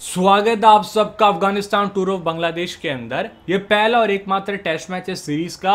स्वागत है आप सबका अफगानिस्तान टूर ऑफ बांग्लादेश के अंदर ये पहला और एकमात्र टेस्ट मैच है सीरीज का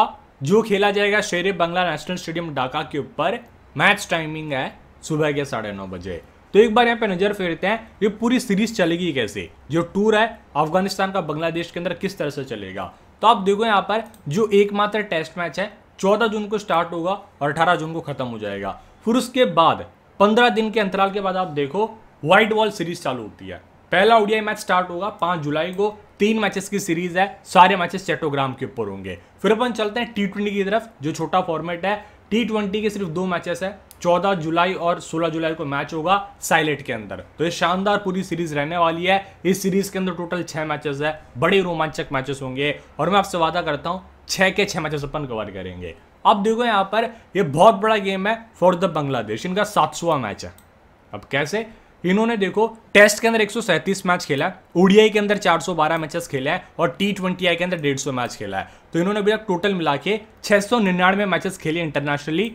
जो खेला जाएगा शेर बांग्ला नेशनल स्टेडियम ढाका के ऊपर मैच टाइमिंग है सुबह के साढ़े नौ बजे तो एक बार यहाँ पे नजर फेरते हैं ये पूरी सीरीज चलेगी कैसे जो टूर है अफगानिस्तान का बांग्लादेश के अंदर किस तरह से चलेगा तो आप देखो यहाँ पर जो एकमात्र टेस्ट मैच है चौदह जून को स्टार्ट होगा और अठारह जून को खत्म हो जाएगा फिर उसके बाद पंद्रह दिन के अंतराल के बाद आप देखो व्हाइट वॉल सीरीज चालू होती है पहला ओडीआई मैच स्टार्ट होगा पांच जुलाई को तीन मैचेस की सीरीज है सारे मैचेस चेटोग्राम के ऊपर होंगे फिर अपन चलते हैं टी ट्वेंटी की तरफ जो छोटा फॉर्मेट है टी ट्वेंटी के सिर्फ दो मैचेस है 14 जुलाई और 16 जुलाई को मैच होगा साइलेट के अंदर तो ये शानदार पूरी सीरीज रहने वाली है इस सीरीज के अंदर टोटल छह मैचेस है बड़े रोमांचक मैचेस होंगे और मैं आपसे वादा करता हूँ छह के छह मैचेस अपन कवर करेंगे अब देखो यहाँ पर ये बहुत बड़ा गेम है फॉर द बांग्लादेश इनका सातवा मैच है अब कैसे इन्होंने देखो टेस्ट के अंदर एक मैच खेला है ओडीआई के अंदर 412 मैचेस खेले हैं और टी ट्वेंटी आई के अंदर 150 मैच खेला है तो इन्होंने अभी तक टोटल मिला के छः मैचेस खेले internationally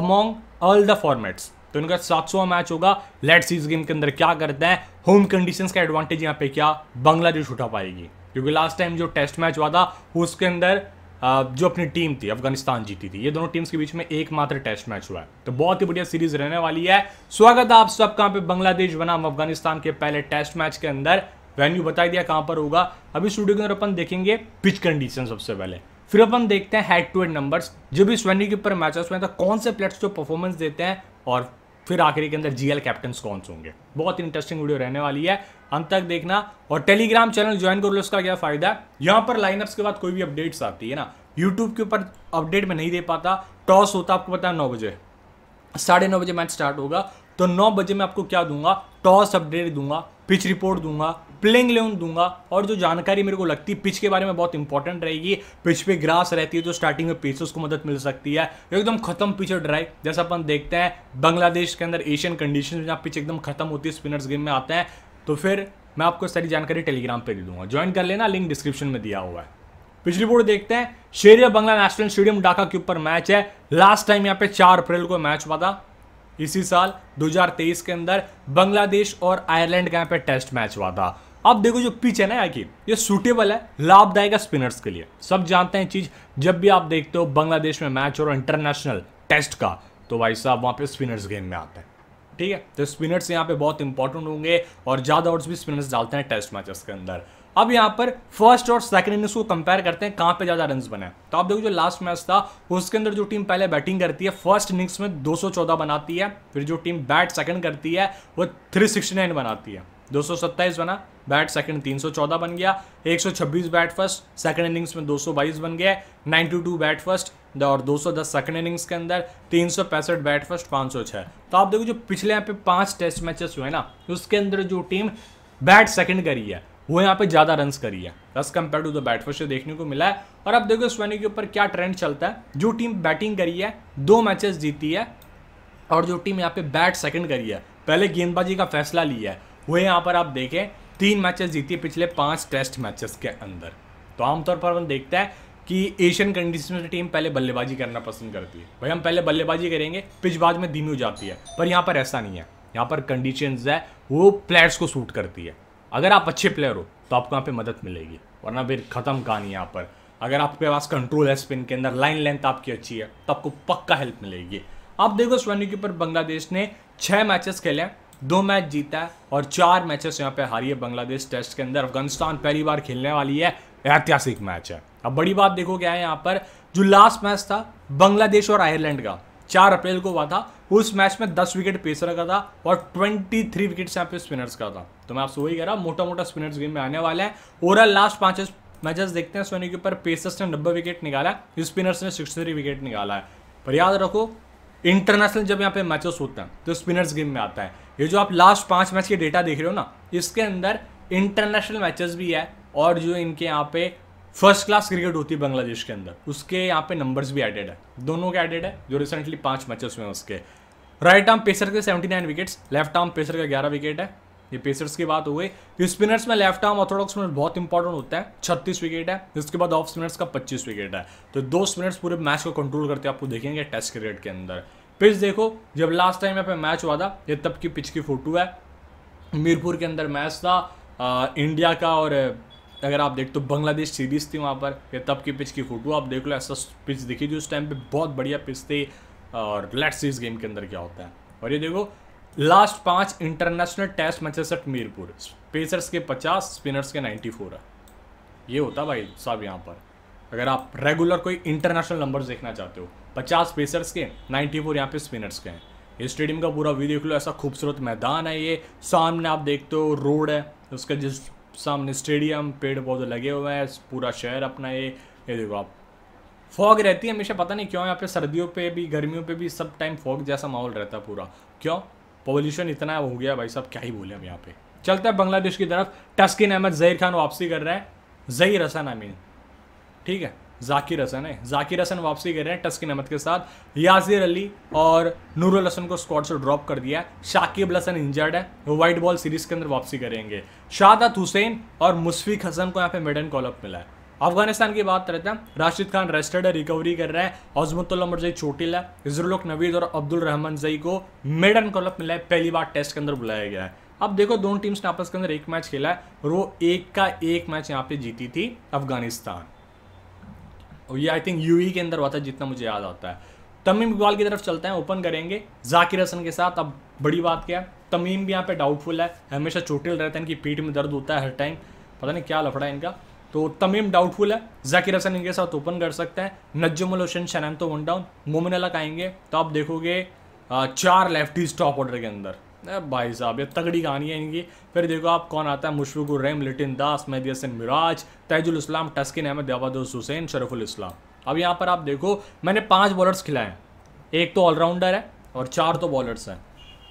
among all the formats तो इनका सात मैच होगा लेट सीज गेम के अंदर क्या करते हैं होम कंडीशन का एडवांटेज यहाँ पे क्या बांग्लादेश उठा पाएगी क्योंकि लास्ट टाइम जो टेस्ट मैच हुआ था उसके अंदर जो अपनी टीम थी अफगानिस्तान जीती थी ये दोनों टीम्स के बीच में एकमात्र टेस्ट मैच हुआ है तो बहुत ही बढ़िया सीरीज रहने वाली है स्वागत आप सब कहाँ पे बांग्लादेश बनाम अफगानिस्तान के पहले टेस्ट मैच के अंदर वेन्यू बताई दिया कहाँ पर होगा अभी स्टूडियो के अंदर अपन देखेंगे पिच कंडीशन सबसे पहले फिर अपन देखते हैं हेड टू हेड नंबर्स जो भी इस वेन्यू के ऊपर मैचेस हुए हैं तो कौन से प्लेयर्स जो परफॉर्मेंस देते हैं और फिर आखिरी के अंदर जीएल कैप्टन कौन से होंगे बहुत इंटरेस्टिंग वीडियो रहने वाली है अंत तक देखना और टेलीग्राम चैनल ज्वाइन कर लो उसका क्या फायदा है यहां पर लाइनअप्स के बाद कोई भी अपडेट्स आती है ना यूट्यूब के ऊपर अपडेट में नहीं दे पाता टॉस होता आपको पता है नौ बजे साढ़े नौ बजे मैच स्टार्ट होगा तो नौ बजे मैं आपको क्या दूंगा टॉस अपडेट दूंगा पिच रिपोर्ट दूंगा प्लेइंग लेवन दूंगा और जो जानकारी मेरे को लगती है पिच के बारे में बहुत इंपॉर्टेंट रहेगी पिच पे ग्रास रहती है तो स्टार्टिंग में पेसर्स को मदद मिल सकती है एकदम खत्म पिच और ड्राइव जैसा अपन देखते हैं बांग्लादेश के अंदर एशियन कंडीशन जहाँ पिच एकदम खत्म होती है स्पिनर्स गेम में आते हैं तो फिर मैं आपको सारी जानकारी टेलीग्राम पर दे दूंगा ज्वाइन कर लेना लिंक डिस्क्रिप्शन में दिया हुआ है पिछली बोर्ड देखते हैं शेरिया बंगला नेशनल स्टेडियम ढाका के ऊपर मैच है लास्ट टाइम यहाँ पे चार अप्रैल को मैच हुआ था इसी साल 2023 के अंदर बांग्लादेश और आयरलैंड का यहाँ पे टेस्ट मैच हुआ था अब देखो जो पिच है ना यहाँ की ये सुटेबल है लाभदायक है स्पिनर्स के लिए सब जानते हैं चीज जब भी आप देखते हो बांग्लादेश में मैच और इंटरनेशनल टेस्ट का तो भाई साहब वहाँ पे स्पिनर्स गेम में आते हैं ठीक है तो स्पिनर्स यहाँ पे बहुत इंपॉर्टेंट होंगे और ज़्यादा आउट्स भी स्पिनर्स डालते हैं टेस्ट मैचेस के अंदर अब यहाँ पर फर्स्ट और सेकंड इनिंग्स को कंपेयर करते हैं कहाँ पे ज़्यादा रन बनाए तो आप देखो जो लास्ट मैच था उसके अंदर जो टीम पहले बैटिंग करती है फर्स्ट इनिंग्स में 214 बनाती है फिर जो टीम बैट सेकंड करती है वो 369 बनाती है दो बना बैट सेकंड 314 बन गया 126 बैट फर्स्ट सेकंड इनिंग्स में 222 बन गया 92 बैट फर्स्ट और 210 सेकंड इनिंग्स के अंदर तीन बैट फर्स्ट 506 तो आप देखो जो पिछले यहाँ पे पांच टेस्ट मैचेस हुए ना उसके अंदर जो टीम बैट सेकंड करी है वो यहाँ पे ज़्यादा रन करी है as compared to the bat first देखने को मिला है और अब देखो स्वेनी के ऊपर क्या ट्रेंड चलता है जो टीम बैटिंग करी है दो मैचेस जीती है और जो टीम यहाँ पे बैट सेकंड करी है पहले गेंदबाजी का फैसला लिया है वो यहाँ पर आप देखें तीन मैचेस जीती है पिछले पाँच टेस्ट मैचेस के अंदर तो आमतौर पर हम देखता है कि एशियन कंडीशन में टीम पहले बल्लेबाजी करना पसंद करती है भाई हम पहले बल्लेबाजी करेंगे पिच बाद में धीमी हो जाती है पर यहाँ पर ऐसा नहीं है यहाँ पर कंडीशंस है वो प्लेयर्स को सूट करती है अगर आप अच्छे प्लेयर हो तो आपको यहाँ पे मदद मिलेगी वरना फिर ख़त्म कहानी यहाँ पर अगर आपके पास कंट्रोल है स्पिन के अंदर लाइन लेंथ आपकी अच्छी है तो आपको पक्का हेल्प मिलेगी आप देखो स्वर्ण के ऊपर बांग्लादेश ने छह मैचेस खेले हैं दो मैच जीता है और चार मैचेस यहाँ पे हारी है बांग्लादेश टेस्ट के अंदर अफगानिस्तान पहली बार खेलने वाली है ऐतिहासिक मैच है अब बड़ी बात देखो क्या है यहाँ पर जो लास्ट मैच था बांग्लादेश और आयरलैंड का चार अप्रैल को हुआ था उस मैच में दस विकेट पेसर का था और ट्वेंटी थ्री विकेट यहाँ पे स्पिनर्स का था तो मैं आपसे वही कह रहा हूँ मोटा मोटा स्पिनर्स गेम में आने वाला है ओवरऑल लास्ट पांच मैचेस देखते हैं सोनी के ऊपर पेसर्स ने नब्बे विकेट निकाला है स्पिनर्स ने सिक्सटी थ्री विकेट निकाला है पर याद रखो इंटरनेशनल जब यहाँ पे मैचेस होते हैं तो स्पिनर्स गेम में आता है ये जो आप लास्ट पांच मैच के डेटा देख रहे हो ना इसके अंदर इंटरनेशनल मैचेस भी है और जो इनके यहाँ पे फर्स्ट क्लास क्रिकेट होती है बांग्लादेश के अंदर उसके यहाँ पे नंबर्स भी एडेड है दोनों के एडेड है जो रिसेंटली पांच मैचेस हुए हैं उसके राइट आर्म पेसर के 79 विकेट्स लेफ्ट आर्म पेसर का 11 विकेट है ये पेसर्स की बात हो गई स्पिनर्स में लेफ्ट आर्म ऑर्थोडॉक्स में बहुत इंपॉर्टेंट होता है छत्तीस विकेट है इसके बाद ऑफ स्पिनर्स का पच्चीस विकेट है तो दो स्पिनर्स पूरे मैच को कंट्रोल करते आपको देखेंगे टेस्ट क्रिकेट के अंदर पिच देखो जब लास्ट टाइम यहाँ पे मैच हुआ था ये तब की पिच की फोटो है मीरपुर के अंदर मैच था आ, इंडिया का और अगर आप देख तो बांग्लादेश सीरीज़ थी वहाँ पर या तब की पिच की फोटो आप देख लो ऐसा पिच दिखी थी उस टाइम पे बहुत बढ़िया पिच थी और लेट्स इस गेम के अंदर क्या होता है और ये देखो लास्ट पांच international test matches at Mirpur pacers के पचास स्पिनर्स के नाइन्टी फोर है ये होता भाई साहब यहाँ पर अगर आप रेगुलर कोई इंटरनेशनल नंबर देखना चाहते हो पचास पेसर्स के नाइन्टी फोर यहाँ पे स्पिनर्स के हैं ये स्टेडियम का पूरा व्यू देख लो ऐसा खूबसूरत मैदान है ये सामने आप देखते हो रोड है उसका जिस सामने स्टेडियम पेड़ पौधे लगे हुए हैं पूरा शहर अपना ये ये देखो आप फॉग रहती है हमेशा पता नहीं क्यों यहाँ पे सर्दियों पे भी गर्मियों पे भी सब टाइम फॉग जैसा माहौल रहता है पूरा क्यों पॉल्यूशन इतना हो गया भाई साहब क्या ही बोले हम यहाँ पे चलता है बांग्लादेश की तरफ टस्किन अहमद जहीर खान वापसी कर रहा है जहीर हसन अमीन ठीक है जाकिर हसन है जाकिर हसन वापसी कर रहे हैं टस्किन अहमद के साथ याजिर अली और नूरुल हसन को स्क्वाड से ड्रॉप कर दिया है शाकिब हसन इंजर्ड है वो वाइट बॉल सीरीज के अंदर वापसी करेंगे शादात हुसैन और मुशफिक हसन को यहाँ पे मेडन कॉलअप मिला है अफगानिस्तान की बात करते हैं राशिद खान रेस्टेड है रिकवरी कर रहे हैं हजमतुल्ला मरजई चोटिल है इजरुलक नवीद और अब्दुल रहमान जई को मेडन कॉलअप मिला है पहली बार टेस्ट के अंदर बुलाया गया है अब देखो दोनों टीम्स ने आपस के अंदर एक मैच खेला है और वो एक का एक मैच यहाँ पे जीती थी अफगानिस्तान और ये आई थिंक यू के अंदर हुआ था जितना मुझे याद आता है तमीम इकबाल की तरफ चलते हैं ओपन करेंगे जाकिर हसन के साथ अब बड़ी बात क्या है तमीम भी यहाँ पे डाउटफुल है हमेशा चोटिल रहते हैं इनकी पीठ में दर्द होता है हर टाइम पता नहीं क्या लफड़ा है इनका तो तमीम डाउटफुल है जाकिर हसन इनके साथ ओपन कर सकते हैं नज्जुमल हुसैन शनैन तो वन डाउन मोमिन अलग आएंगे तो आप देखोगे चार लेफ्टी स्टॉप ऑर्डर के अंदर भाई साहब ये तगड़ी कहानी है इनकी फिर देखो आप कौन आता है मुशफिकुर रहीम लिटिन दास मेहदी हसन मिराज तैजुल इस्लाम टस्किन अहमद देवाद हुसैन शरफुल इस्लाम अब यहाँ पर आप देखो मैंने पाँच बॉलर्स खिलाए एक तो ऑलराउंडर है और चार तो बॉलर्स हैं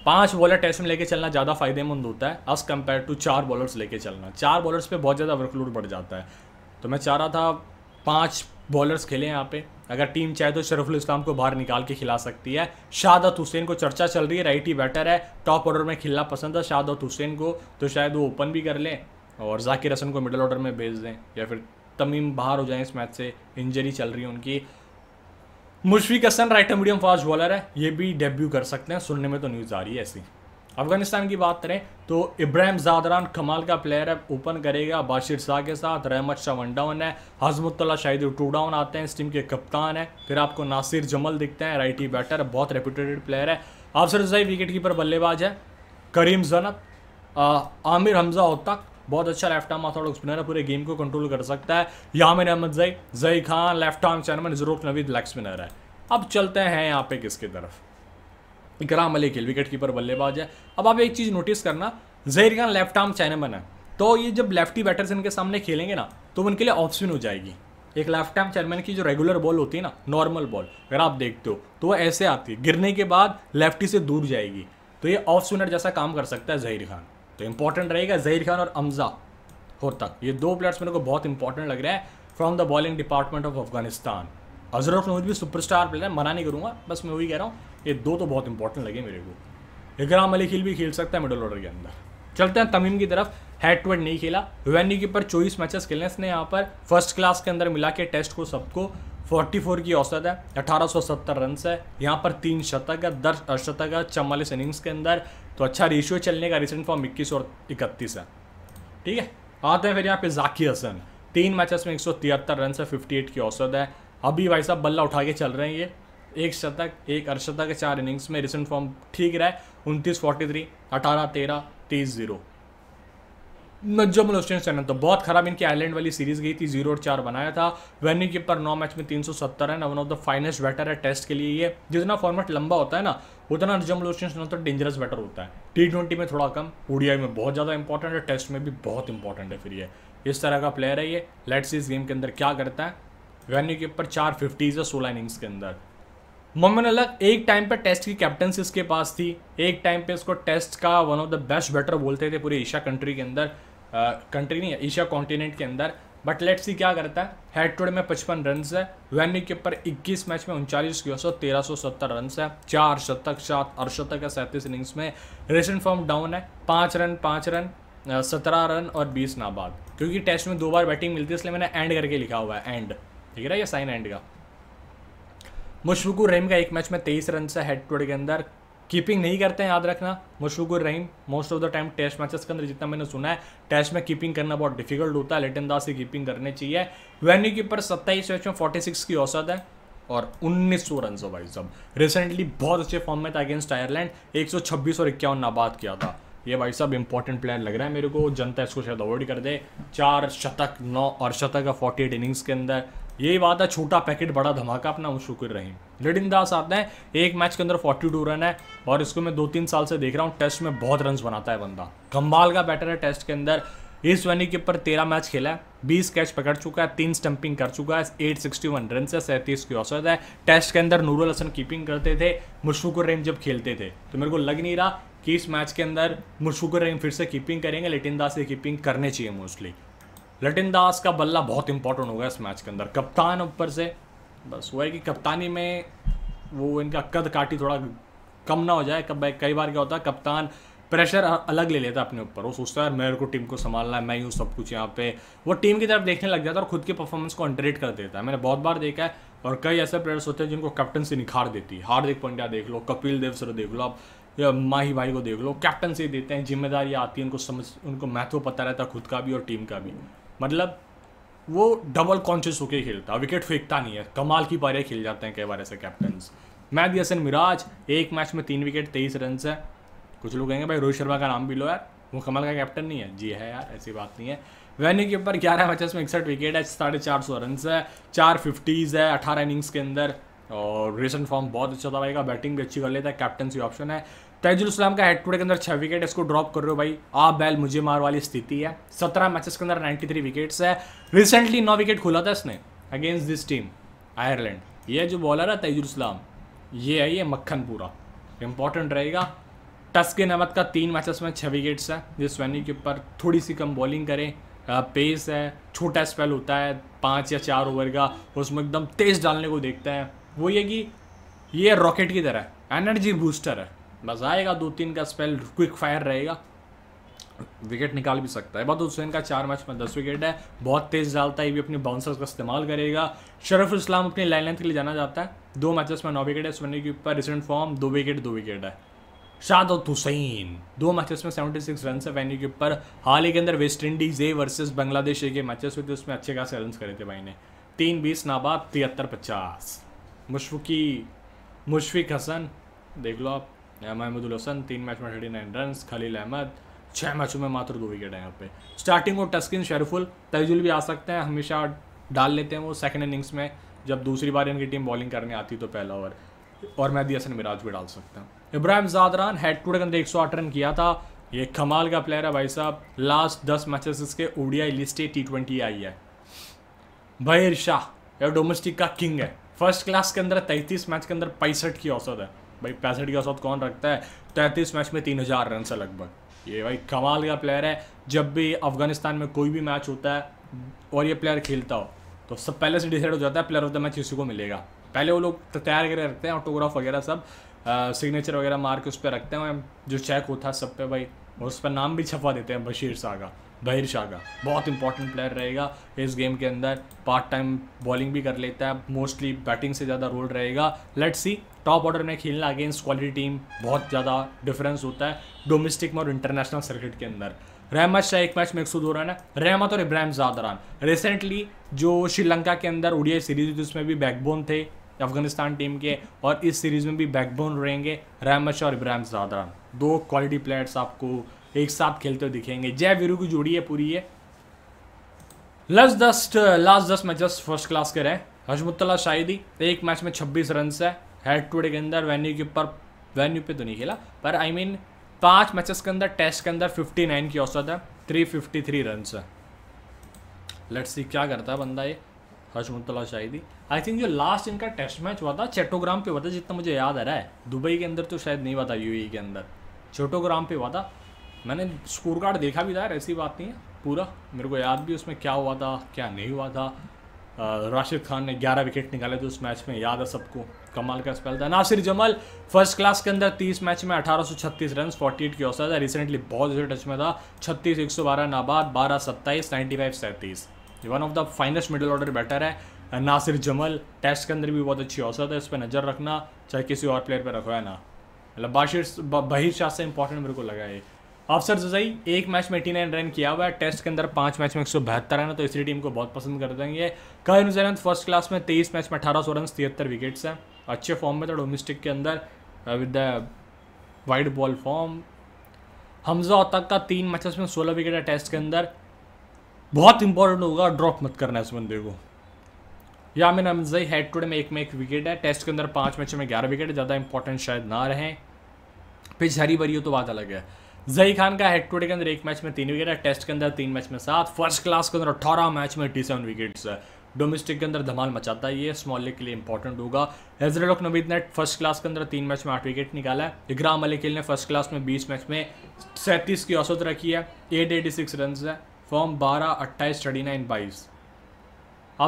पांच बॉलर टेस्ट में लेके चलना ज़्यादा फायदेमंद होता है एज़ कम्पेयर टू चार बॉलर्स लेके चलना चार बॉलर्स पे बहुत ज़्यादा वर्कलोड बढ़ जाता है तो मैं चाह रहा था पाँच बॉलर्स खेले यहाँ पे अगर टीम चाहे तो शरफुल इस्लाम को बाहर निकाल के खिला सकती है शादत हुसैन को चर्चा चल रही है राइट ही बैटर है टॉप ऑर्डर में खेलना पसंद है शादत हुसैन को तो शायद वो ओपन भी कर लें और जाकिर हसन को मिडल ऑर्डर में भेज दें या फिर तमीम बाहर हो जाए इस मैच से इंजरी चल रही है उनकी Mushfiq Hasan right medium fast bowler है ये भी डेब्यू कर सकते हैं सुनने में तो न्यूज़ आ रही है ऐसी अफगानिस्तान की बात करें तो इब्राहिम जादरान कमाल का प्लेयर है ओपन करेगा बाशिर शाह के साथ रहमत शाह वन डाउन है हजमतुल्ला शाहिद टू डाउन आते हैं इस टीम के कप्तान है फिर आपको नासिर जमल दिखते हैं राइटी बैटर बहुत रेपूटेड प्लेयर है आफसर जई विकेट कीपर बल्लेबाज है करीम जनत आमिर हमजा होतक बहुत अच्छा लेफ्ट आर्म ऑर्थोडॉक्स स्पिनर है पूरे गेम को कंट्रोल कर सकता है यामिन अहमद जई जई खान लेफ्ट आर्म चैनमन जरूर नवीद लेग स्पिनर है अब चलते हैं यहाँ पे किसकी तरफ इकराम अली खेल विकेट कीपर बल्लेबाज है अब आप एक चीज़ नोटिस करना जहर खान लेफ्ट आर्म चैनमन है तो ये जब लेफ्टी बैटर्स इनके सामने खेलेंगे ना तो उनके लिए ऑफ स्पिन हो जाएगी एक लेफ्ट आर्म चेयरमैन की जो रेगुलर बॉल होती है ना नॉर्मल बॉल अगर आप देखते हो तो वो ऐसे आती है गिरने के बाद लेफ्टी से दूर जाएगी तो ये ऑफ स्पिनर जैसा काम कर सकता है जहीर खान तो इंपॉर्टेंट रहेगा जहीर खान और अमजा हो तक ये दो प्लेयर्स मेरे को बहुत इंपॉर्टेंट लग रहे हैं from the bowling department of Afghanistan अजरफ नूर भी सुपरस्टार प्लेयर है मना नहीं करूँगा बस मैं वही कह रहा हूँ ये दो तो बहुत इंपॉर्टेंट लगे मेरे को इकराम अली खिल भी खेल सकता है मिडल ऑर्डर के अंदर चलते हैं तमीम की तरफ हेड टू हेड नहीं खेला वेन्यू कीपर चौबीस मैचेस खेलने इसने यहाँ पर फर्स्ट क्लास के अंदर मिला के टेस्ट को सबको 44 की औसत है 1870 रन है यहाँ पर तीन शतक है दस अशतक है चवालीस इनिंग्स के अंदर तो अच्छा रेशियो चलने का रिसेंट फॉर्म इक्कीस और इकतीस है ठीक है आते हैं फिर यहाँ पे जाकी हसन तीन मैचेस में एक सौ तिहत्तर रन है फिफ्टी एट की औसत है अभी भाई साहब बल्ला उठा के चल रहे हैं ये एक शतक एक अर्शतक चार इनिंग्स में रिसेंट फॉर्म ठीक रहा है उनतीस फोर्टी थ्री अठारह तेरह तेईस जीरो नजमल हुसैन सैन तो बहुत खराब इनकी आयरलैंड वाली सीरीज गई थी जीरो और चार बनाया था वेन्यू कीपर नौ मैच में तीन सौ सत्तर है ना one of the finest batter है टेस्ट के लिए ये जितना फॉर्मेट लंबा होता है ना उतना नज्जमुल हुसैन सैन तो डेंजरस बैटर होता है टी ट्वेंटी में थोड़ा कम ओडीआई में बहुत ज़्यादा इंपॉर्टेंट है टेस्ट में भी बहुत इंपॉर्टेंट है फिर ये इस तरह का प्लेयर है ये लेट्स इस गेम के अंदर क्या करता है वेन्यू कीपर चार फिफ्टीज़ है सोलह इनिंग्स के अंदर मोमिन अलग एक टाइम पे टेस्ट की कैप्टनसी उसके पास थी एक टाइम पे उसको टेस्ट का one of the best batter बोलते थे पूरे एशिया कंट्री के अंदर कंट्री नहीं एशिया कॉन्टिनेंट के अंदर बट लेट्स सी क्या करता है हेड टू में पचपन रन है वैनी के ऊपर इक्कीस मैच में उनचालीस की औसत तेरह सौ सत्तर रन है चार शतक सात अर्शतक है सैंतीस इनिंग्स में रेशन फॉर्म डाउन है पाँच रन पाँच रन सत्रह रन और बीस नाबाद क्योंकि टेस्ट में दो बार बैटिंग मिलती है इसलिए मैंने एंड करके लिखा हुआ है एंड ठीक है ना ये साइन एंड का मुशफुकुर रहीम का एक मैच में तेईस रन से हेड टू के अंदर कीपिंग नहीं करते हैं याद रखना Mushfiqur Rahim most of the time test matches के अंदर जितना मैंने सुना है टेस्ट में कीपिंग करना बहुत डिफिकल्ट होता है लेटिन दास की कीपिंग करनी चाहिए वेन्यू कीपर सत्ताईस मैच में फोर्टी सिक्स की औसत है और उन्नीस सौ रन भाई साहब रिसेंटली बहुत अच्छे फॉर्म में था अगेंस्ट आयरलैंड एक सौ छब्बीस और इक्यावन नाबाद किया था ये भाई साहब इंपॉर्टेंट प्लेयर लग रहा है मेरे को जनता इसको शायद अवॉइड कर दे चार शतक नौ और शतक का फोर्टी एट इनिंग्स के अंदर यही बात है छोटा पैकेट बड़ा धमाका अपना शुक्र रहीम लिडिन दास आते हैं एक मैच के अंदर 42 रन है और इसको मैं दो तीन साल से देख रहा हूँ टेस्ट में बहुत रन बनाता है बंदा कम्बाल का बैटर है टेस्ट के अंदर इस वनी के ऊपर तेरह मैच खेला है बीस कैच पकड़ चुका है तीन स्टंपिंग कर चुका है एट सिक्सटी वन रन से सैंतीस की औसत है टेस्ट के अंदर नूरुल हसन कीपिंग करते थे मुशफुकुर रहीम जब खेलते थे तो मेरे को लग नहीं रहा कि इस मैच के अंदर मुशफुकुर रहीम फिर से कीपिंग करेंगे लेटिन दास से कीपिंग करने चाहिए मोस्टली लटिन दास का बल्ला बहुत इंपॉर्टेंट होगा इस मैच के अंदर कप्तान ऊपर से बस वो है कि कप्तानी में वो इनका कद काटी थोड़ा कम ना हो जाए कब कई बार क्या होता है कप्तान प्रेशर अलग ले लेता है अपने ऊपर वो सोचता है मेरे को टीम को संभालना है मैं यूँ सब कुछ यहाँ पे वो टीम की तरफ देखने लग जाता है और खुद के परफॉर्मेंस को अंडरेट कर देता है मैंने बहुत बार देखा है और कई ऐसे प्लेयर्स होते हैं जिनको कैप्टनसी निखार देती है हार्दिक पंड्या देख लो कपिल देव सर देख लो आप माही भाई को देख लो कैप्टनसी देते हैं जिम्मेदारी आती है उनको समझ उनको महत्व पता रहता है खुद का भी और टीम का भी मतलब वो डबल कॉन्शियस होकर खेलता है विकेट फेंकता नहीं है कमाल की पारे खेल जाते हैं कई बार ऐसे कैप्टन मैं दियासन मिराज एक मैच में तीन विकेट तेईस रन है कुछ लोग कहेंगे भाई रोहित शर्मा का नाम भी लो यार वो कमल का कैप्टन नहीं है जी है यार ऐसी बात नहीं है वेन्यू के ऊपर ग्यारह मैचेस में इकसठ विकेट है साढ़े चार सौ रन है चार फिफ्टीज़ है अठारह इनिंग्स के अंदर और रिसेंट फॉर्म बहुत अच्छा था भाई का बैटिंग भी अच्छी कर लेता है कैप्टनसी ऑप्शन है इस्लाम का हेड टूडे के अंदर छः विकेट इसको ड्रॉप कर रहे हो भाई आ बैल मुझे मार वाली स्थिति है सत्रह मैचेस के अंदर नाइन्टी थ्री विकेट्स है रिसेंटली नौ विकेट खोला था इसने अगेंस्ट दिस टीम आयरलैंड ये जो बॉलर है इस्लाम ये है ये मक्खन पूरा इंपॉर्टेंट रहेगा टस्किन अहमद का तीन मैचेस में छः विकेट्स है जिस वेन्यू के ऊपर थोड़ी सी कम बॉलिंग करें पेस है छोटा स्पेल होता है पाँच या चार ओवर का उसमें एकदम तेज डालने को देखता है वो ये कि ये रॉकेट की तरह है एनर्जी बूस्टर है मज़ा आएगा दो तीन का स्पेल क्विक फायर रहेगा विकेट निकाल भी सकता है बाद हुसैन का चार मैच में दस विकेट है बहुत तेज़ डालता है ये भी अपने बाउंसर्स का इस्तेमाल करेगा शरफ इस्लाम अपने लाइन लेंथ के लिए जाना जाता है दो मैचेस में नौ विकेट है सोनी के ऊपर रिसेंट फॉर्म दो विकेट दो विकेट है शादत हुसैन दो मैचेस में सेवेंटी सिक्स रन है वेन्यू के ऊपर हाल ही के अंदर West Indies A versus Bangladesh A के मैचेस हुए थे उसमें अच्छे खासे रन करे थे भाई ने तीन बीस नाबाद तिहत्तर पचास मुशफुकी मुशफिक हसन देख लो आप महमूदुल हसन तीन मैच में thirty nine run Khalil Ahmed छः मैचों में मात्र दो विकेट हैं यहाँ पे स्टार्टिंग वो टस्किन शरफुल तयजुल भी आ सकते हैं हमेशा डाल लेते हैं वो सेकेंड इनिंग्स में जब दूसरी बार इनकी टीम बॉलिंग करने आती तो पहला ओवर और मैं दिया मिराज भी डाल सकता हूँ Ibrahim Zadran head to head एक सौ आठ रन किया था ये कमाल का प्लेयर है भाई साहब लास्ट दस मैचेस इसके ओडिया लिस्टे टी ट्वेंटी आई है भाई शाह यह डोमेस्टिक का किंग है फर्स्ट क्लास के अंदर तैंतीस मैच के अंदर पैंसठ की औसत है भाई पैंसठ का साथ कौन रखता है तैंतीस मैच में तीन हज़ार रन से लगभग ये भाई कमाल का प्लेयर है जब भी अफगानिस्तान में कोई भी मैच होता है और ये प्लेयर खेलता हो तो सब पहले से डिसाइड हो जाता है प्लेयर ऑफ द मैच इसी को मिलेगा पहले वो लोग तैयार करके रखते हैं ऑटोग्राफ वगैरह सब सिग्नेचर वगैरह मार के उस पर रखते हैं जो चेक होता है सब पे भाई और उस पर नाम भी छपवा देते हैं बशीर शाह का बहिर शाह का बहुत इंपॉर्टेंट प्लेयर रहेगा इस गेम के अंदर पार्ट टाइम बॉलिंग भी कर लेता है मोस्टली बैटिंग से ज़्यादा रोल रहेगा लेट्स सी टॉप ऑर्डर में खेलना अगेंस्ट क्वालिटी टीम बहुत ज़्यादा डिफरेंस होता है डोमेस्टिक में और इंटरनेशनल सर्किट के अंदर रहमत शाह एक मैच में एक सौ दो रन है रहमत और इब्राहिम ज़्यादा रन रिसेंटली जो श्रीलंका के अंदर उड़िया सीरीज थी उसमें भी बैकबोन थे अफगानिस्तान टीम के और इस सीरीज़ में भी बैकबोन रहेंगे रहमत शाह और इब्राहिम ज़्यादा रन दो क्वालिटी प्लेयर्स आपको एक साथ खेलते हुए दिखेंगे जय वीरू की जोड़ी है पूरी है लास्ट दस लास्ट दस मैचेस फर्स्ट क्लास के रहे हजमुतला शाहिदी एक मैच में छब्बीस रन है हेड टू डे के अंदर वेन्यू के ऊपर वेन्यू पे तो नहीं खेला पर आई मीन पांच मैचेस के अंदर टेस्ट के अंदर फिफ्टी नाइन की औसत है थ्री फिफ्टी थ्री रन है लेट्स सी क्या करता है बंदा ये हशमुतला शाहिदी आई थिंक जो लास्ट इनका टेस्ट मैच हुआ था चेटोग्राम पे हुआ था जितना मुझे याद आ रहा है दुबई के अंदर तो शायद नहीं हुआ था यू e के अंदर चेटोग्राम पे हुआ था मैंने स्कोर कार्ड देखा भी था ऐसी बात नहीं है पूरा मेरे को याद भी उसमें क्या हुआ था क्या नहीं हुआ था राशिद खान ने 11 विकेट निकाले थे उस मैच में याद है सबको कमाल का स्पेल था नासिर जमल फर्स्ट क्लास के अंदर 30 मैच में 1836 रन 48 की औसत है रिसेंटली बहुत ज़्यादा टच में था 36 बारह नाबाद बारह सत्ताईस नाइन्टी फाइव सैंतीस one of the finest middle order batter है नासिर जमल टेस्ट के अंदर भी बहुत अच्छी औसत है इस पर नज़र रखना चाहे किसी और प्लेयर पर रखवाना ना मतलब बाशिर बहिर शाह से इंपॉर्टेंट मेरे को लगा ये अफसर जजई एक मैच में एटी नाइन रन किया हुआ है टेस्ट के अंदर पाँच मैच में एक सौ बहत्तर रन है तो इसलिए टीम को बहुत पसंद कर देंगे कई न्यूजीलैंड फर्स्ट क्लास में तेईस मैच में अठारह सौ रन तिहत्तर विकेट्स हैं अच्छे फॉर्म में था डोमेस्टिक के अंदर with the wide ball form Hamza Hotak का तीन मैचेस में सोलह विकेट है टेस्ट के अंदर बहुत इंपॉर्टेंट होगा ड्रॉप मत करना इस बंदे को Yamin Ahmadzai head to day में एक में एक विकेट है टेस्ट के अंदर पाँच मैचों में ग्यारह विकेट ज़्यादा इंपॉर्टेंट शायद ना रहे पिच हरी भरी हो तो बात अलग है जही खान का हेड टू के अंदर एक मैच में तीन विकेट है टेस्ट के अंदर तीन मैच में सात फर्स्ट क्लास के अंदर अट्ठारह मैच में एट्टी सेवन विकेट्स है डोमेस्टिक के अंदर धमाल मचाता है ये स्मॉल लीग के लिए इंपॉर्टेंट होगा हेजरलॉक नवीद ने फर्स्ट क्लास के अंदर तीन मैच में आठ विकेट निकाला है इकराम अली खेल ने फर्स्ट क्लास में बीस मैच में सैंतीस की औसत रखी है एट एटी सिक्स रन है फॉर्म बारह अट्ठाईस थर्टी नाइन बाईस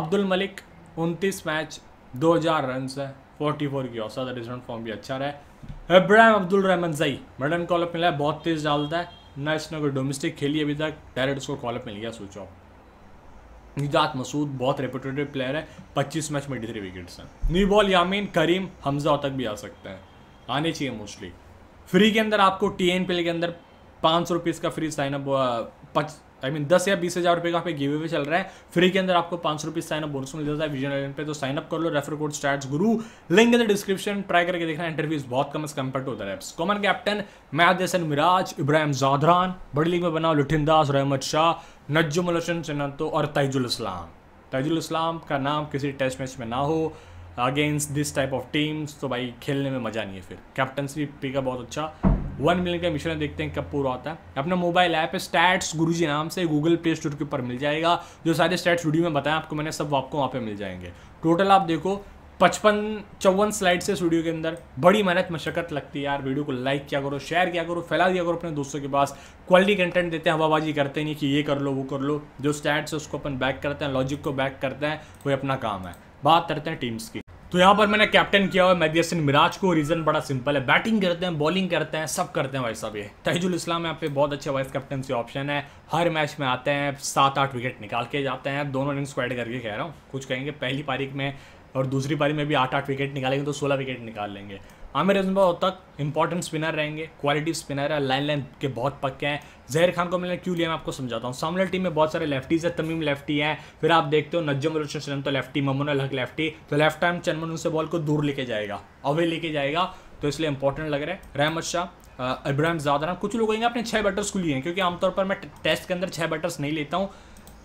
अब्दुल मलिक उनतीस मैच दो हज़ार रन है फोर्टी फोर की औसत रिजल्ट फॉर्म भी अच्छा रहा है अब्राहम अब्दुल रहमान जई मर्डन कॉलअप मिला है बहुत तेज डालता है ना इसने कोई डोमेस्टिक खेली अभी तक डायरेक्ट उसको कॉलअप मिल गया सोचो निजात मसूद बहुत रेपुटेटेड प्लेयर है पच्चीस मैच में डी थ्री विकेट्स हैं न्यू बॉल यामीन करीम हमजा तक भी आ सकते हैं आने चाहिए मोस्टली फ्री के अंदर आपको टी एन के अंदर पाँच सौ रुपीज़ का फ्री साइनअप पच आई मीन दस या बीस हज़ार रुपये का गिव अवे चल रहा है फ्री के अंदर आपको पांच सौ रुपये साइन अप बोनस मिल जाता है विजन एलेवन पे तो साइन अप कर लो refer code start Guru link in the description try करके देखना इंटरव्यूज बहुत कम as compare to other apps common captain मैद मिराज इब्राहिम जाधरान बड़ी लीग में बनाओ लुठिन दास रहमद शाह नज्जुम हसन और तैजुल इस्लाम तैजुल इस्लाम का नाम किसी टेस्ट मैच में ना हो against this type of teams तो भाई खेलने में मज़ा नहीं है फिर कैप्टनसी का बहुत अच्छा वन मिलियन का मिशन देखते हैं कब पूरा होता है अपना मोबाइल ऐप है स्टैट्स गुरु जी नाम से गूगल प्ले स्टोर के ऊपर मिल जाएगा जो सारे स्टैट्स वीडियो में बताएं आपको मैंने सब आपको वहाँ पर मिल जाएंगे टोटल आप देखो पचपन चौवन स्लाइड से स्टूडियो के अंदर बड़ी मेहनत मशक्कत लगती है यार वीडियो को लाइक किया करो शेयर किया करो फैला दिया करो अपने दोस्तों के पास क्वालिटी कंटेंट देते हैं हवाबाजी करते नहीं कि ये कर लो वो कर लो जो स्टैट्स है उसको अपन बैक करते हैं लॉजिक को बैक करते हैं वही अपना काम है बात करते हैं टीम्स की तो यहाँ पर मैंने कैप्टन किया हुआ मैदियसन मिराज को रीज़न बड़ा सिंपल है बैटिंग करते हैं बॉलिंग करते हैं सब करते हैं भाई साहब ये तहजुल इस्लाम यहाँ पे बहुत अच्छे वाइस कैप्टन से ऑप्शन है हर मैच में आते हैं सात आठ विकेट निकाल के जाते हैं दोनों रन स्क्वाड करके कह रहा हूँ कुछ कहेंगे पहली पारी में और दूसरी पारी में भी आठ आठ विकेट निकालेंगे तो सोलह विकेट निकाल लेंगे आमिर अजमबाव तक इंपॉर्टेंट स्पिनर रहेंगे क्वालिटी स्पिनर है लाइन लेंथ के बहुत पक्के हैं जहर खान को मैंने क्यों लिया मैं आपको समझाता हूँ सामने टीम में बहुत सारे लेफ्टीज है तमीम लेफ्टी हैं फिर आप देखते हो नज्जम रोशन तो लेफ्टी ममोन अलहक लेफ्टी तो लेफ्ट टाइम चनमन उनसे बॉल को दूर लेके जाएगा अवे लेके जाएगा तो इसलिए इंपॉर्टेंट लग रहा है रहमत शाह इब्राहिम ज़्यादा कुछ लोग कहेंगे आपने छः बैटर्स को लिए हैं क्योंकि आमतौर पर मैं टेस्ट के अंदर छः बैटर्स नहीं लेता हूँ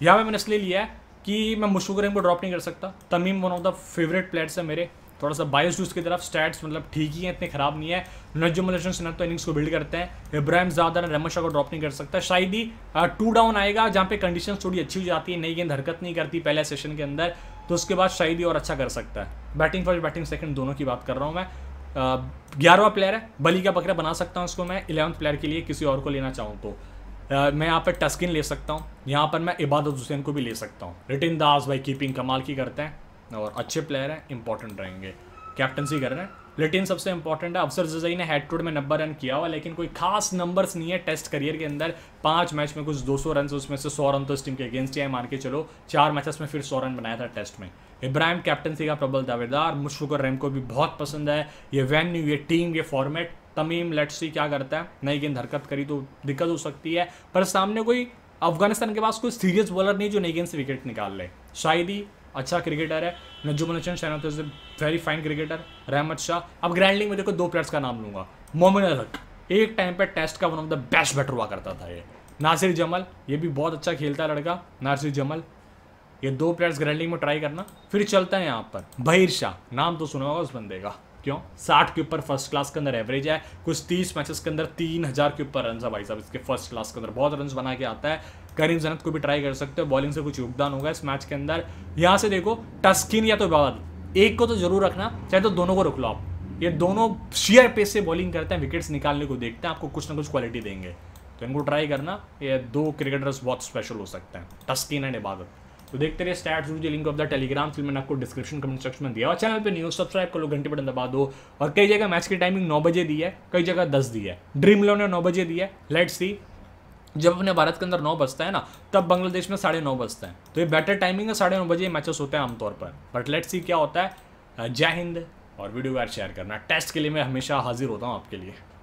यहाँ पर मैंने इसलिए लिया है कि मैं रहीम को ड्रॉप नहीं कर सकता Tamim one of the favourite players है मेरे थोड़ा सा बायस उसकी तरफ स्टैट्स मतलब ठीक ही है इतने खराब नहीं है नजम सिन्हा तो इनिंग्स को बिल्ड करते हैं इब्राहिम ज़्यादा ने शाह को ड्रॉप नहीं कर सकता शायद ही टू डाउन आएगा जहाँ पे कंडीशन थोड़ी अच्छी हो जाती है नई गेंद हरकत नहीं करती पहले सेशन के अंदर तो उसके बाद शायद ही और अच्छा कर सकता है बैटिंग फर्स्ट बैटिंग सेकंड दोनों की बात कर रहा हूँ मैं ग्यारहवा प्लेयर है बली का बकरा बना सकता हूँ उसको मैं इलेवंथ प्लेयर के लिए किसी और को लेना चाहूँ तो मैं यहाँ पर टस्किन ले सकता हूँ यहाँ पर मैं इबादत हुसैन को भी ले सकता हूँ रिटिन दास भाई कीपिंग कमाल की करते हैं और अच्छे प्लेयर हैं इंपॉर्टेंट रहेंगे कैप्टनसी कर रहे हैं लेटिन सबसे इंपॉर्टेंट है अफसर जजई ने हेड टूड में नब्बे रन किया हुआ लेकिन कोई खास नंबर्स नहीं है टेस्ट करियर के अंदर पांच मैच में कुछ 200 रन उसमें से 100 रन तो इस टीम के अगेंस्ट ही मान के चलो चार मैचेस में फिर 100 रन बनाया था टेस्ट में इब्राहिम कैप्टनसी का प्रबल दावेदार मुशफुकर रैम को भी बहुत पसंद है ये वेन्यू ये टीम ये फॉर्मेट तमीम लेट्स सी क्या करता है नई गेंद हरकत करी तो दिक्कत हो सकती है पर सामने कोई अफगानिस्तान के पास कोई सीरियस बॉलर नहीं जो नई गेंद से विकेट निकाल ले शायद ही अच्छा क्रिकेटर है नज्जुमल हसन शहनाथ is very fine cricketer Rahmat Shah अब ग्रैंड लीग में देखो दो प्लेयर्स का नाम लूंगा मोमिन अजहक एक टाइम पे टेस्ट का one of the best batter हुआ करता था ये नासिर जमल ये भी बहुत अच्छा खेलता है लड़का नासिर जमल ये दो प्लेयर्स ग्रैंड लीग में ट्राई करना फिर चलता है यहाँ पर बहिर शाह नाम तो सुना होगा उस बंदे का क्यों साठ के ऊपर फर्स्ट क्लास के अंदर एवरेज है कुछ तीस मैचेस के अंदर तीन हज़ार के ऊपर रन है भाई साहब इसके फर्स्ट क्लास के अंदर बहुत रन बना के आता है करीम जनत को भी ट्राई कर सकते हो बॉलिंग से कुछ योगदान होगा इस मैच के अंदर यहाँ से देखो टस्किन या तो बाद एक को तो जरूर रखना चाहे तो दोनों को रुक लो आप ये दोनों शेयर पेस से बॉलिंग करते हैं विकेट्स निकालने को देखते हैं आपको कुछ ना कुछ क्वालिटी देंगे तो इनको ट्राई करना ये दो क्रिकेटर्स बहुत स्पेशल हो सकते हैं टस्किन एंड इबादत तो देखते रहे स्टैट जरूर link of the Telegram film मैंने आपको डिस्क्रिप्शन कमेंट सेक्शन में दिया और चैनल पर न्यूज सब्सक्राइब करो घंटे बटन दबा दो और कई जगह मैच की टाइमिंग नौ बजे दी है कई जगह दस दी है ड्रीम इलेवन ने नौ बजे दी है लेट सी जब अपने भारत के अंदर नौ बजता है ना तब बांग्लादेश में साढ़े नौ बजता है तो ये बेटर टाइमिंग है साढ़े नौ बजे मैचेस होते हैं आमतौर पर बट लेट्स सी क्या होता है जय हिंद और वीडियो वायर शेयर करना टेस्ट के लिए मैं हमेशा हाजिर होता हूँ आपके लिए